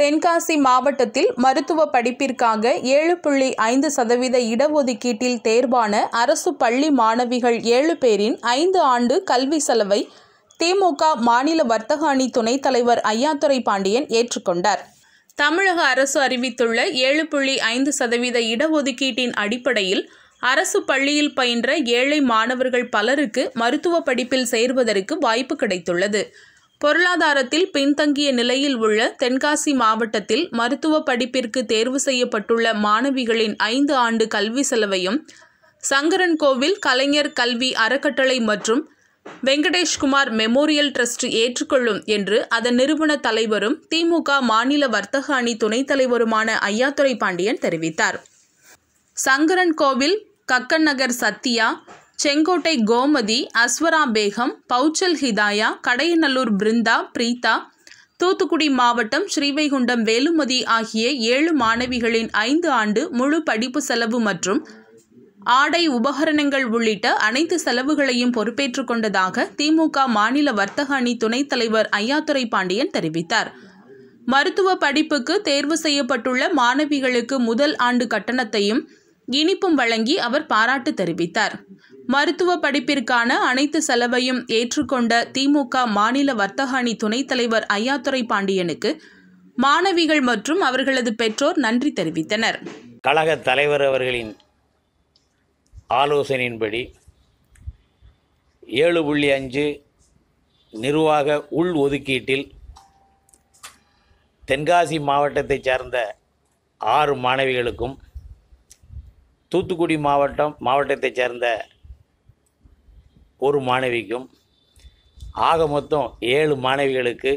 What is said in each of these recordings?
தென்காசி மாவட்டத்தில் மருத்துவ படிப்பிற்காக ஏழு புள்ளி ஐந்து சதவீத இடஒதுக்கீட்டில் தேர்வான அரசு பள்ளி மாணவிகள் ஏழு பேரின் ஐந்து ஆண்டு கல்வி செலவை திமுக மாநில வர்த்தக அணி துணைத் தலைவர் ஐயாத்துறை பாண்டியன் ஏற்றுக்கொண்டார் தமிழக அரசு அறிவித்துள்ள ஏழு புள்ளி ஐந்து சதவீத இடஒதுக்கீட்டின் அடிப்படையில் அரசு பள்ளியில் பயின்ற ஏழை மாணவர்கள் பலருக்கு மருத்துவ படிப்பில் சேர்வதற்கு வாய்ப்பு கிடைத்துள்ளது பொருளாதாரத்தில் பின்தங்கிய நிலையில் உள்ள தென்காசி மாவட்டத்தில் மருத்துவ படிப்பிற்கு தேர்வு செய்யப்பட்டுள்ள மாணவிகளின் ஐந்து ஆண்டு கல்வி செலவையும் சங்கரன் கோவில் கலைஞர் கல்வி அறக்கட்டளை மற்றும் வெங்கடேஷ்குமார் மெமோரியல் டிரஸ்ட் ஏற்றுக்கொள்ளும் என்று அதன் நிறுவன தலைவரும் திமுக மாநில வர்த்தக அணி துணைத் தலைவருமான ஐயாத்துறை பாண்டியன் தெரிவித்தார் சங்கரன் கோவில் கக்கன் நகர் சத்யா செங்கோட்டை கோமதி அஸ்வரா பேகம் பௌச்சல் ஹிதாயா கடையநல்லூர் பிருந்தா பிரீதா தூத்துக்குடி மாவட்டம் ஸ்ரீவைகுண்டம் வேலுமதி ஆகிய ஏழு மாணவிகளின் ஐந்து ஆண்டு முழு படிப்பு செலவு மற்றும் ஆடை உபகரணங்கள் உள்ளிட்ட அனைத்து செலவுகளையும் பொறுப்பேற்றுக் கொண்டதாக திமுக மாநில வர்த்தக அணி துணைத் தலைவர் ஐயாத்துறை பாண்டியன் தெரிவித்தார் மருத்துவ படிப்புக்கு தேர்வு செய்யப்பட்டுள்ள மாணவிகளுக்கு முதல் ஆண்டு கட்டணத்தையும் இனிப்பும் வழங்கி அவர் பாராட்டு தெரிவித்தார் மருத்துவ படிப்பிற்கான அனைத்து செலவையும் ஏற்றுக்கொண்ட திமுக மாநில வர்த்தக அணி துணைத் தலைவர் ஐயாத்துறை பாண்டியனுக்கு மாணவிகள் மற்றும் அவர்களது பெற்றோர் நன்றி தெரிவித்தனர் கழக தலைவர் அவர்களின் ஆலோசனையின்படி ஏழு புள்ளி அஞ்சு நிர்வாக உள் ஒதுக்கீட்டில் தென்காசி மாவட்டத்தைச் சார்ந்த ஆறு மாணவிகளுக்கும் தூத்துக்குடி மாவட்டம் மாவட்டத்தைச் சேர்ந்த ஒரு மாணவிக்கும் ஆக மொத்தம் ஏழு மாணவிகளுக்கு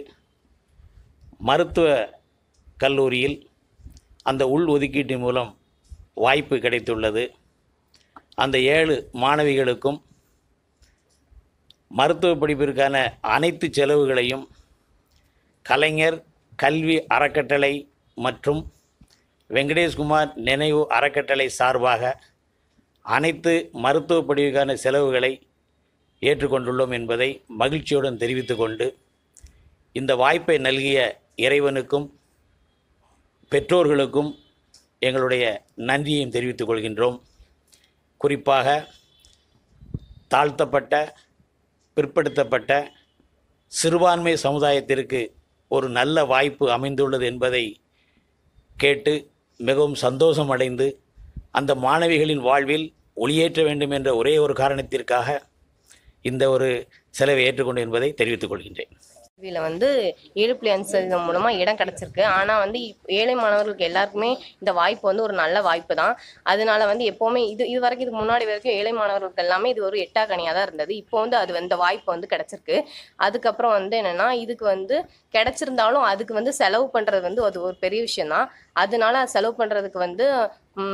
மருத்துவ கல்லூரியில் அந்த உள் ஒதுக்கீட்டு மூலம் வாய்ப்பு கிடைத்துள்ளது அந்த ஏழு மாணவிகளுக்கும் மருத்துவ படிப்பிற்கான அனைத்து செலவுகளையும் கலைஞர் கல்வி அறக்கட்டளை மற்றும் வெங்கடேஷ்குமார் நினைவு அறக்கட்டளை சார்பாக அனைத்து மருத்துவ படிவுக்கான செலவுகளை ஏற்றுக்கொண்டுள்ளோம் என்பதை மகிழ்ச்சியுடன் தெரிவித்து கொண்டு இந்த வாய்ப்பை நல்கிய இறைவனுக்கும் பெற்றோர்களுக்கும் எங்களுடைய நன்றியையும் தெரிவித்துக் கொள்கின்றோம் குறிப்பாக தாழ்த்தப்பட்ட பிற்படுத்தப்பட்ட சிறுபான்மை சமுதாயத்திற்கு ஒரு நல்ல வாய்ப்பு அமைந்துள்ளது என்பதை கேட்டு மிகவும் சந்தோஷம் அடைந்து அந்த மாணவிகளின் வாழ்வில் ஒளியேற்ற வேண்டும் என்ற ஒரே ஒரு காரணத்திற்காக இந்த ஒரு செலவை ஏற்றுக்கொண்டு என்பதை தெரிவித்துக் கொள்கின்றேன் கல்வியில் வந்து ஏழு அஞ்சு மூலமாக இடம் கிடச்சிருக்கு ஆனால் வந்து ஏழை மாணவர்களுக்கு எல்லாருக்குமே இந்த வாய்ப்பு வந்து ஒரு நல்ல வாய்ப்பு தான் அதனால வந்து எப்போவுமே இது இது வரைக்கும் இதுக்கு முன்னாடி வரைக்கும் ஏழை மாணவர்களுக்கு எல்லாமே இது ஒரு எட்டா கனியாக தான் இருந்தது இப்போ வந்து அது இந்த வாய்ப்பு வந்து கிடச்சிருக்கு அதுக்கப்புறம் வந்து என்னென்னா இதுக்கு வந்து கிடச்சிருந்தாலும் அதுக்கு வந்து செலவு பண்ணுறது வந்து அது ஒரு பெரிய தான் அதனால செலவு பண்ணுறதுக்கு வந்து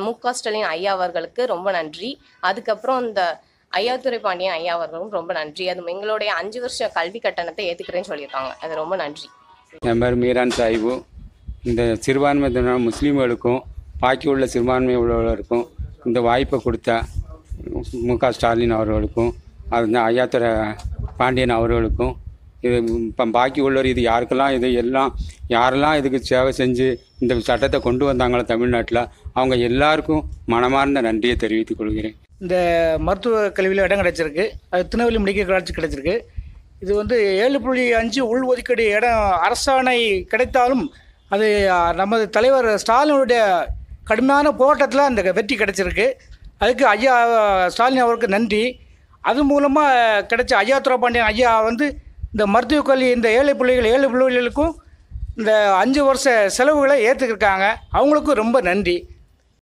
முக ஸ்டாலின் ஐயா அவர்களுக்கு ரொம்ப நன்றி அதுக்கப்புறம் இந்த ஐயாத்துறை பாண்டியன் ஐயா அவர்களும் ரொம்ப நன்றி அது எங்களுடைய அஞ்சு வருஷம் கல்வி கட்டணத்தை ஏற்றுக்கிறேன்னு சொல்லியிருக்காங்க அது ரொம்ப நன்றி என் பேர் மீரான் சாஹிபு இந்த சிறுபான்மை தினம் முஸ்லீம்களுக்கும் பாக்கி உள்ள சிறுபான்மை உள்ளவர்களுக்கும் இந்த வாய்ப்பை கொடுத்த மு க ஸ்டாலின் அவர்களுக்கும் அது ஐயாத்துறை பாண்டியன் அவர்களுக்கும் இது இப்போ பாக்கி உள்ளவர் இது யாருக்கெல்லாம் இது எல்லாம் யாரெல்லாம் இதுக்கு சேவை செஞ்சு இந்த சட்டத்தை கொண்டு வந்தாங்களோ தமிழ்நாட்டில் அவங்க எல்லாருக்கும் மனமார்ந்த நன்றியை தெரிவித்துக் கொள்கிறேன் இந்த மருத்துவ கல்வியில் இடம் கிடச்சிருக்கு அது திருநெல்வேலி மெடிக்கல் காலேஜ் கிடச்சிருக்கு இது வந்து ஏழு புள்ளி அஞ்சு உள் ஒதுக்கீடு இடம் அரசாணை கிடைத்தாலும் அது நமது தலைவர் ஸ்டாலினுடைய கடுமையான போராட்டத்தில் அந்த வெற்றி கிடச்சிருக்கு அதுக்கு ஐயா ஸ்டாலின் அவருக்கு நன்றி அது மூலமாக கிடைச்ச ஐயா துரபாண்டியன் ஐயா வந்து இந்த மருத்துவக் கல்வி இந்த ஏழை பிள்ளைகள் ஏழு பிள்ளைகளுக்கும் இந்த அஞ்சு வருஷ செலவுகளை ஏற்றுக்கிருக்காங்க அவங்களுக்கும் ரொம்ப நன்றி